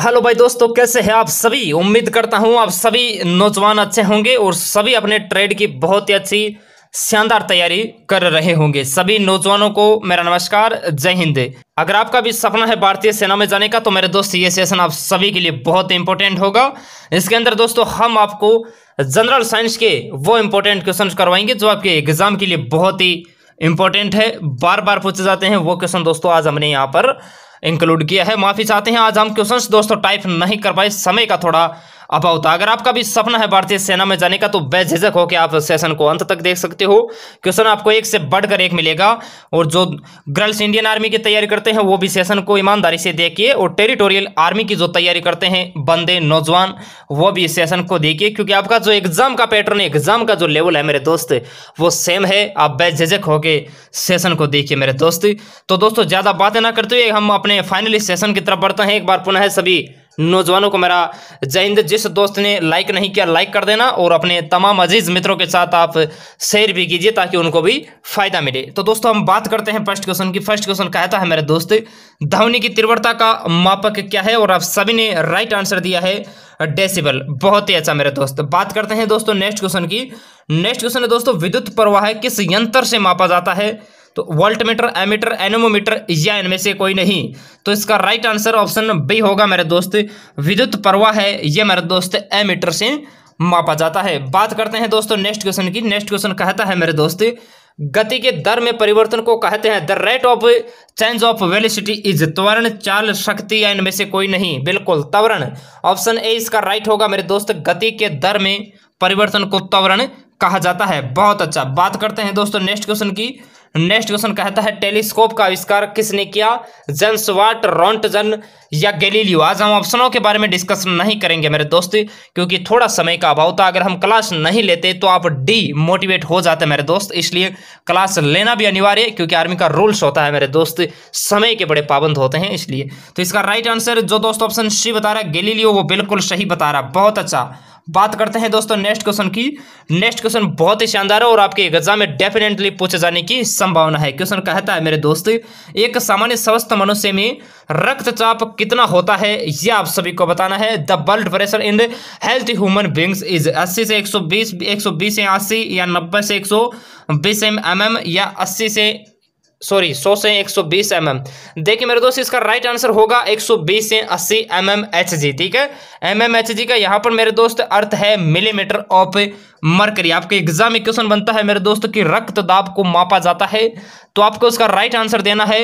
Hello भाई दोस्तों कैसे हैं आप सभी उम्मीद करता हूं आप सभी नौजवान अच्छे होंगे और सभी अपने ट्रेड की बहुत ही अच्छी शानदार तैयारी कर रहे होंगे सभी नौजवानों को मेरा नमस्कार जय हिंद अगर आपका भी सपना है भारतीय सेना में जाने का तो मेरे दोस्त ये सेशन आप सभी के लिए बहुत इंपॉर्टेंट होगा इसके अंदर दोस्तों हम आपको जनरल साइंस के वो इंपॉर्टेंट क्वेश्चन करवाएंगे जो आपके एग्जाम के लिए बहुत ही इंपॉर्टेंट है बार बार पूछे जाते हैं वो क्वेश्चन दोस्तों आज हमने यहाँ पर इंक्लूड किया है माफ़ी चाहते हैं आज हम क्वेश्चंस दोस्तों टाइप नहीं कर पाए समय का थोड़ा अबाउट अगर आपका भी सपना है भारतीय सेना में जाने का तो बेझिझक होकर आप सेशन को अंत तक देख सकते हो क्वेश्चन आपको एक से बढ़कर एक मिलेगा और जो गर्ल्स इंडियन आर्मी की तैयारी करते हैं वो भी सेशन को ईमानदारी से देखिए और टेरिटोरियल आर्मी की जो तैयारी करते हैं बंदे नौजवान वो भी इस सेशन को देखिए क्योंकि आपका जो एग्जाम का पैटर्न है एग्जाम का जो लेवल है मेरे दोस्त वो सेम है आप बेझिझक होके सेशन को देखिए मेरे दोस्त तो दोस्तों ज़्यादा बातें ना करते हुए हम अपने फाइनली सेशन की तरफ बढ़ते हैं एक बार पुनः सभी नौजवानों को मेरा जय जिस दोस्त ने लाइक नहीं किया लाइक कर देना और अपने तमाम अजीज मित्रों के साथ आप शेयर भी कीजिए ताकि उनको भी फायदा मिले तो दोस्तों हम बात करते हैं फर्स्ट क्वेश्चन की फर्स्ट क्वेश्चन कहता है मेरे दोस्त धवनी की तीव्रता का मापक क्या है और आप सभी ने राइट आंसर दिया है डेसिबल बहुत ही अच्छा मेरे दोस्त बात करते हैं दोस्तों नेक्स्ट क्वेश्चन की नेक्स्ट क्वेश्चन है दोस्तों विद्युत प्रवाह किस यंत्र से मापा जाता है तो वोल्टमीटर एमीटर एनोमोमीटर या इनमें से कोई नहीं तो इसका राइट आंसर ऑप्शन बी होगा मेरे दोस्त विद्युत परवाह है यह मेरे दोस्त एमीटर से मापा जाता है बात करते हैं दोस्तों नेक्स्ट क्वेश्चन की नेक्स्ट क्वेश्चन कहता है मेरे दोस्त गति के दर में परिवर्तन को कहते हैं the rate of change of velocity is त्वरण चाल शक्ति या इनमें से कोई नहीं बिल्कुल त्वरण ऑप्शन ए इसका राइट होगा मेरे दोस्त गति के दर में परिवर्तन को त्वरण कहा जाता है बहुत अच्छा बात करते हैं दोस्तों नेक्स्ट क्वेश्चन की नेक्स्ट क्वेश्चन कहता है टेलीस्कोप का आविष्कार किसने किया जंसवाट रॉन्टजन या गैलीलियो आज हम ऑप्शनों के बारे में डिस्कस नहीं करेंगे मेरे दोस्त क्योंकि थोड़ा समय का अभाव था अगर हम क्लास नहीं लेते तो आप डी मोटिवेट हो जाते मेरे दोस्त इसलिए क्लास लेना भी अनिवार्य क्योंकि आर्मी का रूल्स होता है मेरे दोस्त समय के बड़े पाबंद होते हैं इसलिए तो इसका राइट आंसर जो दोस्त ऑप्शन सी बता रहा है गैलीलियो वो बिल्कुल सही बता रहा बहुत अच्छा बात करते हैं दोस्तों नेक्स्ट क्वेश्चन की नेक्स्ट क्वेश्चन बहुत ही शानदार है और आपके एग्जाम में डेफिनेटली पूछे जाने की संभावना है क्वेश्चन कहता है मेरे दोस्त एक सामान्य स्वस्थ मनुष्य में रक्तचाप कितना होता है यह आप सभी को बताना है the blood pressure in health human beings is अस्सी से सौ बीस या अस्सी या नब्बे से सौ बीस एम एम या अस्सी से सॉरी 100 से 120 एम mm. देखिए मेरे दोस्त इसका राइट आंसर होगा 120 से 80 एच जी ठीक है एच जी का यहाँ पर मेरे दोस्त अर्थ है मिलीमीटर ऑफ मरकरी आपके एग्जाम में क्वेश्चन बनता है मेरे दोस्त कि रक्त दाब को मापा जाता है तो आपको उसका राइट आंसर देना है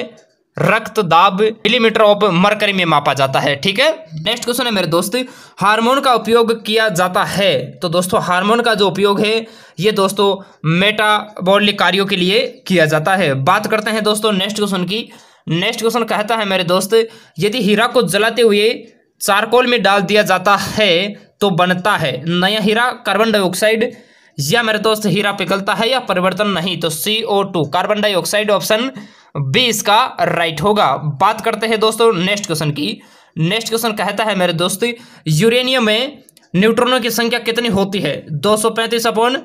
रक्त दाब मिलीमीटर ऑफ मरकरी में मापा जाता है ठीक है नेक्स्ट क्वेश्चन है मेरे दोस्त हार्मोन का उपयोग किया जाता है तो दोस्तों हार्मोन का जो उपयोग है ये दोस्तों मेटाबॉलिक कार्यों के लिए किया जाता है बात करते हैं दोस्तों नेक्स्ट क्वेश्चन की नेक्स्ट क्वेश्चन कहता है मेरे दोस्त यदि हीरा को जलाते हुए चारकोल में डाल दिया जाता है तो बनता है नया हीरा कार्बन डाइऑक्साइड या मेरे दोस्त हीरा पिघलता है या परिवर्तन नहीं तो C O two carbon dioxide option B इसका राइट होगा बात करते हैं दोस्तों नेक्स्ट क्वेश्चन की नेक्स्ट क्वेश्चन कहता है मेरे दोस्त यूरेनियम में न्यूट्रॉनों की संख्या कितनी होती है 235 upon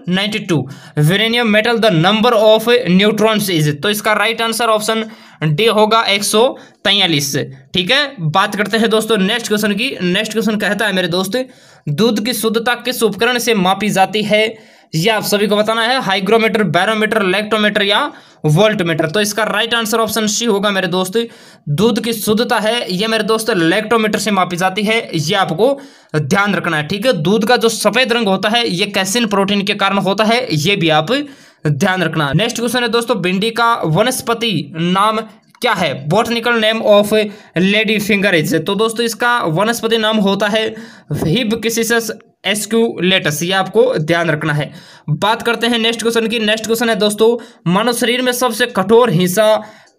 two uranium metal the number of neutrons is तो इसका राइट आंसर ऑप्शन डी होगा एक ठीक है बात करते हैं दोस्तों नेक्स्ट क्वेश्चन की नेक्स्ट क्वेश्चन कहता है मेरे दोस्त दूध की शुद्धता किस उपकरण से मापी जाती है ये आप सभी को बताना है हाइग्रोमीटर बैरोमीटर लैक्टोमीटर या वोल्टमीटर तो इसका राइट आंसर ऑप्शन सी होगा मेरे दोस्त दूध की शुद्धता है ये मेरे दोस्त लैक्टोमीटर से मापी जाती है ये आपको ध्यान रखना है ठीक है दूध का जो सफेद रंग होता है ये कैसिन प्रोटीन के कारण होता है ये भी आप ध्यान रखना नेक्स्ट क्वेश्चन है दोस्तों भिंडी का वनस्पति नाम क्या है botanical name of lady finger is तो दोस्तों इसका वनस्पति नाम होता है हिब किसिस एस्क्यूलेटस ये आपको ध्यान रखना है बात करते हैं नेक्स्ट क्वेश्चन की नेक्स्ट क्वेश्चन है दोस्तों मानव शरीर में सबसे कठोर हिस्सा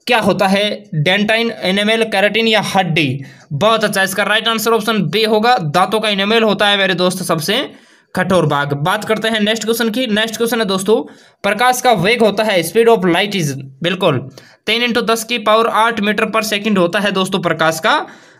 क्या होता है डेंटाइन एनेमेल कैरेटिन या हड्डी बहुत अच्छा इसका राइट आंसर ऑप्शन बी होगा दांतों का एनेमेल होता है मेरे दोस्त सबसे कठोर भाग बात करते हैं नेक्स्ट क्वेश्चन की नेक्स्ट क्वेश्चन है दोस्तों प्रकाश का वेग होता है स्पीड ऑफ लाइट इज बिल्कुल तीन इंटू दस की पावर आठ मीटर पर सेकंड होता है दोस्तों प्रकाश का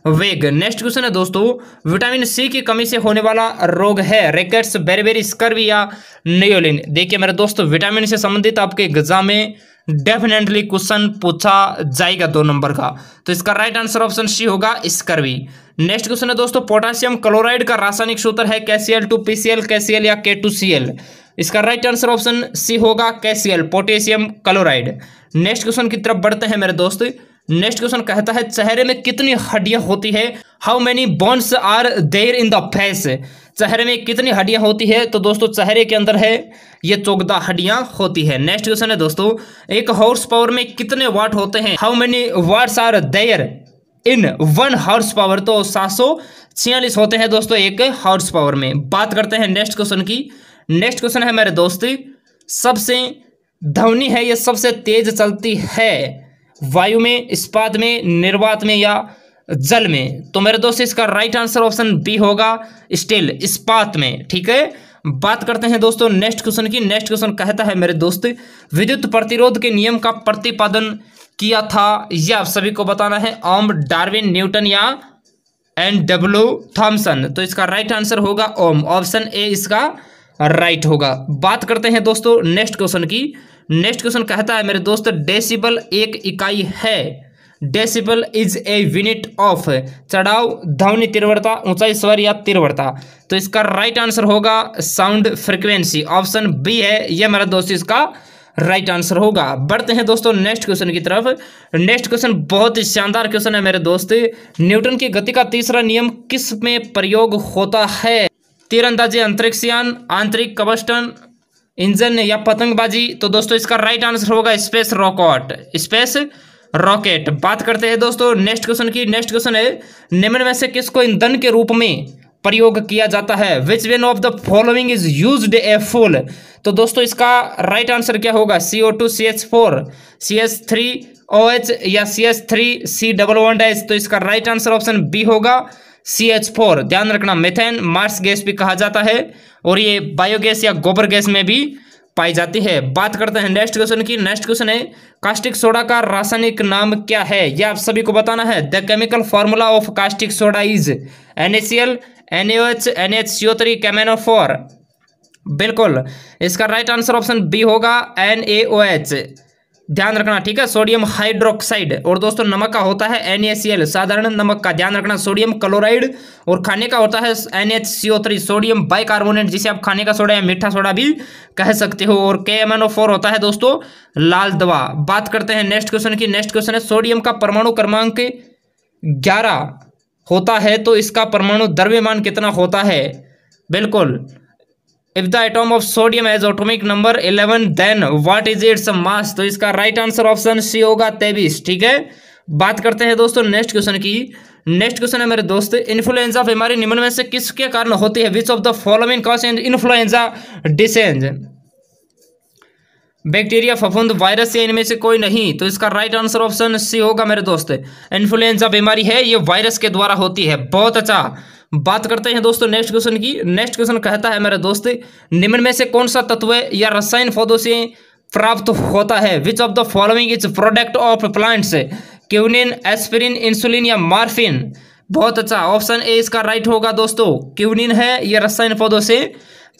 वेग नेक्स्ट क्वेश्चन है दोस्तों विटामिन सी की कमी से होने वाला रोग है रेकेट्स बेरबेरी स्कर्वी या नियोलिन देखिए मेरे दोस्तों विटामिन से संबंधित आपके एग्जाम में डेफिनेटली क्वेश्चन पूछा जाएगा दो नंबर का तो इसका राइट आंसर ऑप्शन सी होगा स्कर्वी नेक्स्ट क्वेश्चन है दोस्तों पोटासियम क्लोराइड का रासायनिक सूत्र है कैसीएल टू पीसीएल कैसीएल या के टू सी एल इसका राइट आंसर ऑप्शन सी होगा KCL potassium chloride next question की तरफ बढ़ते हैं मेरे दोस्त नेक्स्ट क्वेश्चन कहता है चेहरे में कितनी हड्डियां होती है how many bones are there in the face चेहरे में कितनी हड्डियां होती है तो दोस्तों चेहरे के अंदर है ये चौकदा हड्डियां होती है नेक्स्ट क्वेश्चन है दोस्तों एक हॉर्स पावर में कितने वाट होते हैं how many watts are there in one horsepower तो सात सौ छियालीस होते हैं दोस्तों एक हॉर्स पावर में बात करते हैं नेक्स्ट क्वेश्चन की नेक्स्ट क्वेश्चन है मेरे दोस्त सबसे धवनी है ये सबसे तेज चलती है वायु में इस्पात में निर्वात में या जल में तो मेरे दोस्त इसका राइट आंसर ऑप्शन बी होगा स्टील इस्पात में ठीक है बात करते हैं दोस्तों नेक्स्ट क्वेश्चन की नेक्स्ट क्वेश्चन कहता है मेरे दोस्त विद्युत प्रतिरोध के नियम का प्रतिपादन किया था यह आप सभी को बताना है ओम डार्विन न्यूटन या एन डब्ल्यू थॉम्सन तो इसका राइट आंसर होगा ओम ऑप्शन ए इसका राइट होगा बात करते हैं दोस्तों नेक्स्ट क्वेश्चन की नेक्स्ट क्वेश्चन कहता है मेरे दोस्त डेसिबल एक इकाई है decibel is a unit of चढ़ाव ध्वनि तीव्रता ऊंचाई स्वर या तीव्रता तो इसका राइट right आंसर होगा साउंड फ्रिक्वेंसी ऑप्शन बी है यह मेरा दोस्त इसका राइट right आंसर होगा बढ़ते हैं दोस्तों नेक्स्ट क्वेश्चन की तरफ नेक्स्ट क्वेश्चन बहुत ही शानदार क्वेश्चन है मेरे दोस्त न्यूटन की गति का तीसरा नियम किस में प्रयोग होता है तीरंदाजी अंतरिक्षयान आंतरिक कबस्टन इंजन या पतंगबाजी तो दोस्तों इसका राइट आंसर होगा स्पेस रॉकेट स्पेस रॉकेट बात करते हैं दोस्तों नेक्स्ट क्वेश्चन की नेक्स्ट क्वेश्चन है निम्न में से किसको ईंधन के रूप में प्रयोग किया जाता है which one of the following is use a fuel तो दोस्तों इसका राइट आंसर क्या होगा C O two C H four C H three O H या C H three C double one dash तो इसका राइट आंसर ऑप्शन बी होगा सी H four ध्यान रखना मेथेन मार्स गैस भी कहा जाता है और ये बायोगैस या गोबर गैस में भी पाई जाती है बात करते हैं नेक्स्ट क्वेश्चन की नेक्स्ट क्वेश्चन है कास्टिक सोडा का रासायनिक नाम क्या है यह आप सभी को बताना है the chemical formula of caustic soda is N H L N H N three कैमेनो फोर बिल्कुल इसका राइट आंसर ऑप्शन बी होगा एन ए ओ एच ध्यान रखना ठीक है सोडियम हाइड्रोक्साइड और दोस्तों नमक का होता है एन साधारण नमक का ध्यान रखना सोडियम क्लोराइड और खाने का होता है एन सोडियम बाइकार्बोनेट जिसे आप खाने का सोडा या मीठा सोडा भी कह सकते हो और के होता है दोस्तों लाल दवा बात करते हैं नेक्स्ट क्वेश्चन की नेक्स्ट क्वेश्चन है सोडियम का परमाणु क्रमांक ग्यारह होता है तो इसका परमाणु द्रव्यमान कितना होता है बिल्कुल if the atom of sodium as atomic number 11 then what is its mass तो इसका राइट आंसर ऑप्शन सी होगा तेईस ठीक है बात करते हैं दोस्तों नेक्स्ट क्वेश्चन की नेक्स्ट क्वेश्चन है मेरे दोस्त इन्फ्लुएंजा बीमारी निम्न में से किसके कारण होती है which of the following cause and influenza disease bacteria फफूंद वायरस या इनमें से कोई नहीं तो इसका राइट आंसर ऑप्शन सी होगा मेरे दोस्त इन्फ्लुएंजा बीमारी है ये वायरस के द्वारा होती है बहुत अच्छा बात करते हैं दोस्तों नेक्स्ट क्वेश्चन की नेक्स्ट क्वेश्चन कहता है मेरे दोस्त निम्न में से कौन सा तत्व या रसायन पौधों से प्राप्त होता है which of the following is product of plants quinine aspirin insulin या मार्फिन बहुत अच्छा ऑप्शन ए इसका राइट होगा दोस्तों क्यूनिन है यह रसायन पौधों से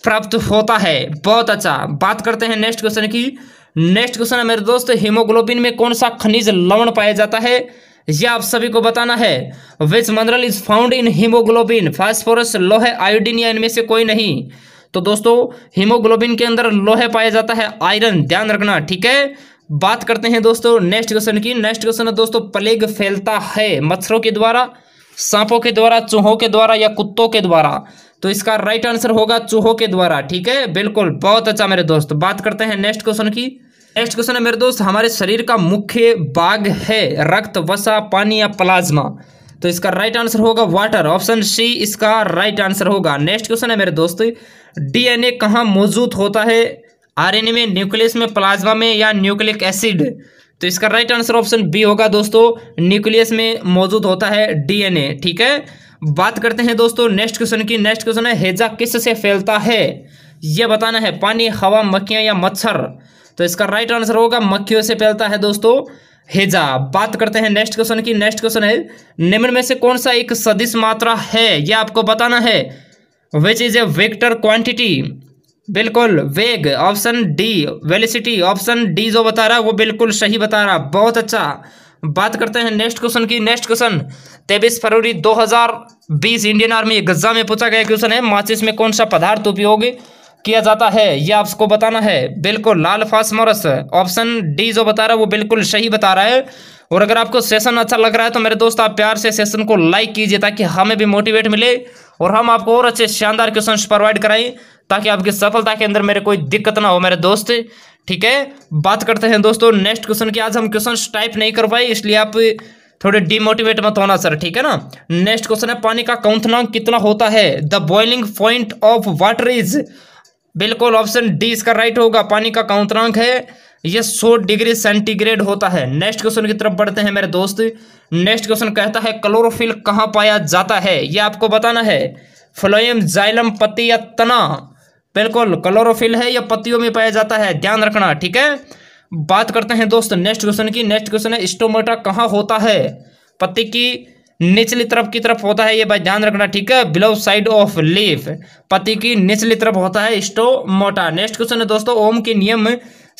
प्राप्त होता है बहुत अच्छा बात करते हैं नेक्स्ट क्वेश्चन की नेक्स्ट क्वेश्चन है मेरे दोस्त हीमोग्लोबिन में कौन सा खनिज लवण पाया जाता है यह आप सभी को बताना है which mineral is found in haemoglobin phosphorus लोहे आयोडीन या इनमें से कोई नहीं तो दोस्तों हीमोग्लोबिन के अंदर लोहे पाया जाता है आयरन ध्यान रखना ठीक है बात करते हैं दोस्तों नेक्स्ट क्वेश्चन की नेक्स्ट क्वेश्चन है दोस्तों प्लेग फैलता है मच्छरों के द्वारा सांपों के द्वारा चूहों के द्वारा या कुत्तों के द्वारा तो इसका राइट आंसर होगा चूहों के द्वारा ठीक है बिल्कुल बहुत अच्छा मेरे दोस्त बात करते हैं नेक्स्ट क्वेश्चन की नेक्स्ट क्वेश्चन है मेरे दोस्त हमारे शरीर का मुख्य भाग है रक्त वसा पानी या प्लाज्मा तो इसका राइट आंसर होगा वाटर ऑप्शन सी इसका राइट आंसर होगा नेक्स्ट क्वेश्चन है मेरे दोस्त डीएनए कहाँ मौजूद होता है आरएनए में न्यूक्लियस में प्लाज्मा में या न्यूक्लिक एसिड तो इसका राइट आंसर ऑप्शन बी होगा दोस्तों न्यूक्लियस में मौजूद होता है डीएनए ठीक है बात करते हैं दोस्तों नेक्स्ट क्वेश्चन की नेक्स्ट क्वेश्चन है हेजा किस से फैलता है यह बताना है पानी हवा मक्खियाँ या मच्छर तो इसका राइट आंसर होगा मक्खियों से फैलता है दोस्तों हेजा बात करते हैं नेक्स्ट क्वेश्चन की नेक्स्ट क्वेश्चन है निम्न में से कौन सा एक सदिश मात्रा है यह आपको बताना है which is a vector quantity बिल्कुल वेग option D velocity option D जो बता रहा है वो बिल्कुल सही बता रहा बहुत अच्छा बात करते हैं नेक्स्ट क्वेश्चन की नेक्स्ट क्वेश्चन तेईस फरवरी 2020 इंडियन आर्मी एग्जाम में पूछा गया क्वेश्चन है माचिस में कौन सा पदार्थ उपयोग किया जाता है यह आपको बताना है बिल्कुल लाल फास्मोरस ऑप्शन डी जो बता रहा है वो बिल्कुल सही बता रहा है और अगर आपको सेशन अच्छा लग रहा है तो मेरे दोस्त आप प्यार से सेशन को लाइक कीजिए ताकि हमें भी मोटिवेट मिले और हम आपको और अच्छे शानदार क्वेश्चन प्रोवाइड कराएं ताकि आपकी सफलता के अंदर मेरे कोई दिक्कत ना हो मेरे दोस्त ठीक है बात करते हैं दोस्तों नेक्स्ट क्वेश्चन की आज हम क्वेश्चन टाइप नहीं कर पाए इसलिए आप थोड़े डिमोटिवेट मत होना सर ठीक है ना नेक्स्ट क्वेश्चन है पानी का कौंथनांक कितना होता है the boiling point of water is बिल्कुल ऑप्शन डी इसका राइट होगा पानी का काउंतरांक है ये 100 डिग्री सेंटीग्रेड होता है नेक्स्ट क्वेश्चन की तरफ बढ़ते हैं मेरे दोस्त नेक्स्ट क्वेश्चन कहता है क्लोरोफिल कहाँ पाया जाता है ये आपको बताना है फ्लोएम जाइलम पत्ती या तना बिल्कुल क्लोरोफिल है या पत्तियों में पाया जाता है ध्यान रखना ठीक है बात करते हैं दोस्त नेक्स्ट क्वेश्चन की नेक्स्ट क्वेश्चन है स्टोमेटा कहाँ होता है पत्ती की निचली तरफ की तरफ होता है ये भाई ध्यान रखना ठीक है बिलो साइड ऑफ लीफ पति की निचली तरफ होता है स्टोमोटा नेक्स्ट क्वेश्चन है दोस्तों ओम के नियम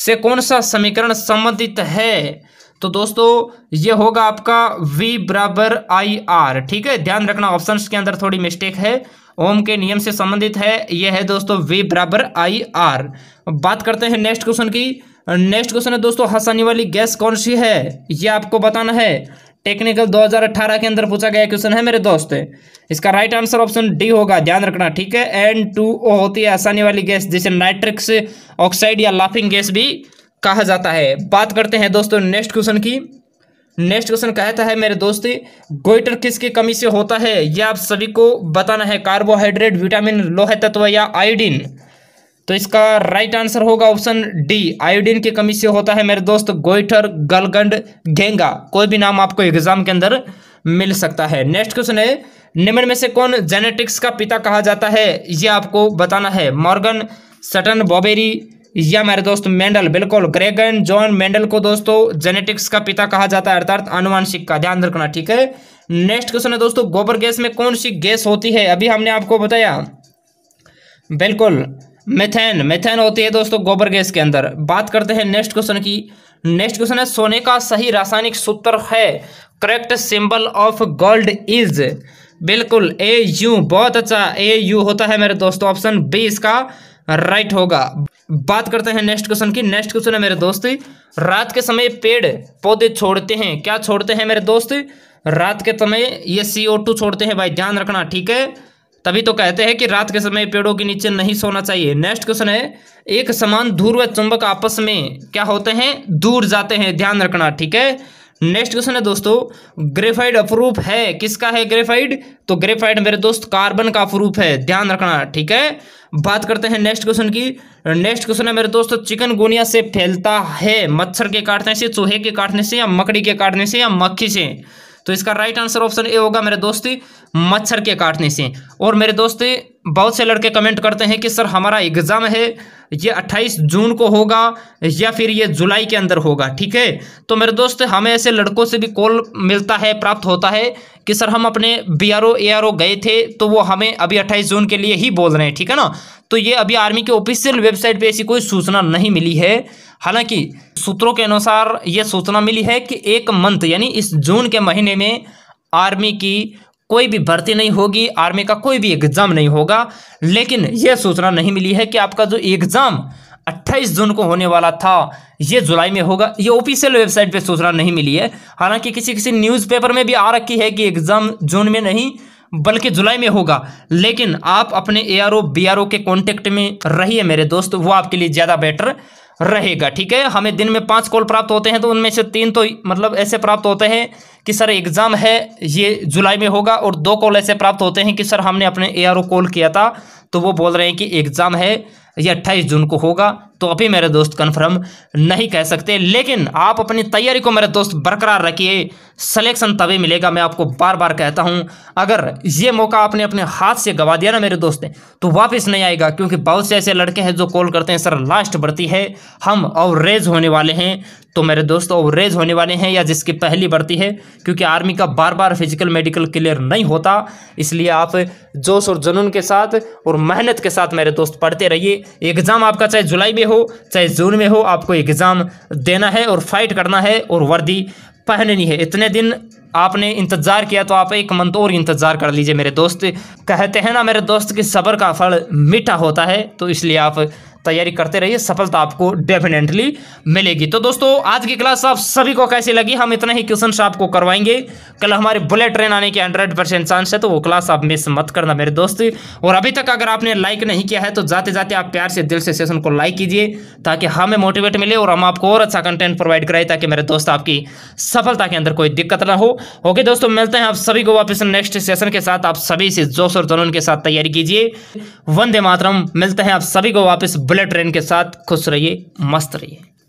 से कौन सा समीकरण संबंधित है तो दोस्तों ये होगा आपका V बराबर आई आर ठीक है ध्यान रखना ऑप्शन के अंदर थोड़ी मिस्टेक है ओम के नियम से संबंधित है यह है दोस्तों V बराबर आई आर बात करते हैं नेक्स्ट क्वेश्चन की नेक्स्ट क्वेश्चन है दोस्तों हंसाने वाली गैस कौन सी है ये आपको बताना है टेक्निकल 2018 के अंदर पूछा गया क्वेश्चन है मेरे दोस्त इसका राइट आंसर ऑप्शन डी होगा ध्यान रखना ठीक है एन टू ओ होती है आसानी वाली गैस जिसे नाइट्रिक्स ऑक्साइड या लाफिंग गैस भी कहा जाता है बात करते हैं दोस्तों नेक्स्ट क्वेश्चन की नेक्स्ट क्वेश्चन कहता है मेरे दोस्त गोइटर किसकी कमी से होता है यह आप सभी को बताना है कार्बोहाइड्रेट विटामिन लोहे तत्व या आयोडीन तो इसका राइट आंसर होगा ऑप्शन डी आयोडीन की कमी से होता है मेरे दोस्त गोइठर गलगंड घेंगा कोई भी नाम आपको एग्जाम के अंदर मिल सकता है नेक्स्ट क्वेश्चन है निम्न में से कौन जेनेटिक्स का पिता कहा जाता है यह आपको बताना है मॉर्गन सटन बॉबेरी या मेरे दोस्त मेंडल बिल्कुल ग्रेगन जॉन मेंडल को दोस्तों जेनेटिक्स का पिता कहा जाता है अर्थात आनुवंशिक का ध्यान रखना ठीक है नेक्स्ट क्वेश्चन है दोस्तों गोबर गैस में कौन सी गैस होती है अभी हमने आपको बताया बिल्कुल मेथेन मेथेन होती है दोस्तों गोबर गैस के अंदर बात करते हैं नेक्स्ट क्वेश्चन की नेक्स्ट क्वेश्चन है सोने का सही रासायनिक सूत्र है correct symbol of gold is बिल्कुल ए यू बहुत अच्छा ए यू होता है मेरे दोस्तों ऑप्शन बी इसका राइट होगा बात करते हैं नेक्स्ट क्वेश्चन की नेक्स्ट क्वेश्चन है मेरे दोस्त रात के समय पेड़ पौधे छोड़ते हैं क्या छोड़ते हैं मेरे दोस्त रात के समय ये सी छोड़ते हैं भाई ध्यान रखना ठीक है तभी तो कहते हैं कि रात के समय पेड़ों के नीचे नहीं सोना चाहिए नेक्स्ट क्वेश्चन है एक समान धूर व चुंबक आपस में क्या होते हैं दूर जाते हैं ध्यान रखना ठीक है नेक्स्ट क्वेश्चन है दोस्तों ग्रेफाइड अप्रूफ है किसका है ग्रेफाइड तो ग्रेफाइड मेरे दोस्त कार्बन का अप्रूफ है ध्यान रखना ठीक है बात करते हैं नेक्स्ट क्वेश्चन की नेक्स्ट क्वेश्चन है मेरे दोस्त चिकन गोनिया से फैलता है मच्छर के काटने से चूहे के काटने से या मकड़ी के काटने से या मक्खी से तो इसका राइट आंसर ऑप्शन ए होगा मेरे दोस्त मच्छर के काटने से और मेरे दोस्त बहुत से लड़के कमेंट करते हैं कि सर हमारा एग्ज़ाम है ये 28 जून को होगा या फिर ये जुलाई के अंदर होगा ठीक है तो मेरे दोस्त हमें ऐसे लड़कों से भी कॉल मिलता है प्राप्त होता है कि सर हम अपने B R O A R O गए थे तो वो हमें अभी 28 जून के लिए ही बोल रहे हैं ठीक है ना तो ये अभी आर्मी के ऑफिशियल वेबसाइट पे ऐसी कोई सूचना नहीं मिली है हालांकि सूत्रों के अनुसार ये सूचना मिली है कि एक मंथ यानी इस जून के महीने में आर्मी की कोई भी भर्ती नहीं होगी आर्मी का कोई भी एग्ज़ाम नहीं होगा लेकिन यह सूचना नहीं मिली है कि आपका जो एग्ज़ाम 28 जून को होने वाला था ये जुलाई में होगा ये ऑफिशियल वेबसाइट पे सूचना नहीं मिली है हालांकि किसी किसी न्यूज़पेपर में भी आ रखी है कि एग्ज़ाम जून में नहीं बल्कि जुलाई में होगा लेकिन आप अपने A R O B R O के कॉन्टेक्ट में रहिए मेरे दोस्त वो आपके लिए ज़्यादा बेटर रहेगा ठीक है हमें दिन में पांच कॉल प्राप्त होते हैं तो उनमें से तीन तो मतलब ऐसे प्राप्त होते हैं कि सर एग्ज़ाम है ये जुलाई में होगा और दो कॉल ऐसे प्राप्त होते हैं कि सर हमने अपने ए आर ओ कॉल किया था तो वो बोल रहे हैं कि एग्ज़ाम है ये अट्ठाईस जून को होगा तो अभी मेरे दोस्त कन्फर्म नहीं कह सकते लेकिन आप अपनी तैयारी को मेरे दोस्त बरकरार रखिए सिलेक्शन तभी मिलेगा मैं आपको बार बार कहता हूँ अगर ये मौका आपने अपने हाथ से गवा दिया ना मेरे दोस्त ने तो वापस नहीं आएगा क्योंकि बहुत से ऐसे लड़के हैं जो कॉल करते हैं सर लास्ट बढ़ती है हम अवरेज होने वाले हैं तो मेरे दोस्त ओवरेज होने वाले हैं या जिसकी पहली बढ़ती है क्योंकि आर्मी का बार बार फिजिकल मेडिकल क्लियर नहीं होता इसलिए आप जोश और जुनून के साथ और मेहनत के साथ मेरे दोस्त पढ़ते रहिए एग्ज़ाम आपका चाहे जुलाई में में हो चाहे जून में हो आपको एग्ज़ाम देना है और फाइट करना है और वर्दी पहननी है इतने दिन आपने इंतज़ार किया तो आप एक मंथ और इंतज़ार कर लीजिए मेरे दोस्त कहते हैं ना मेरे दोस्त कि सब्र का फल मीठा होता है तो इसलिए आप तैयारी करते रहिए सफलता आपको डेफिनेटली मिलेगी तो दोस्तों आज की क्लास आप सभी को कैसी लगी हम इतना ही क्वेश्चन आपको करवाएंगे कल हमारे बुलेट ट्रेन आने के हंड्रेड परसेंट चांस है तो वो क्लास आप मिस मत करना मेरे दोस्त और अभी तक अगर आपने लाइक नहीं किया है तो जाते जाते आप प्यार से दिल से सेशन को लाइक कीजिए ताकि हमें मोटिवेट मिले और हम आपको और अच्छा कंटेंट प्रोवाइड कराए ताकि मेरे दोस्त आपकी सफलता के अंदर कोई दिक्कत ना हो ओके दोस्तों मिलते हैं आप सभी को वापस नेक्स्ट सेशन के साथ आप सभी से जोश और जनून के साथ तैयारी कीजिए वंदे मातरम मिलते हैं आप सभी को वापस बुलेट ट्रेन के साथ खुश रहिए मस्त रहिए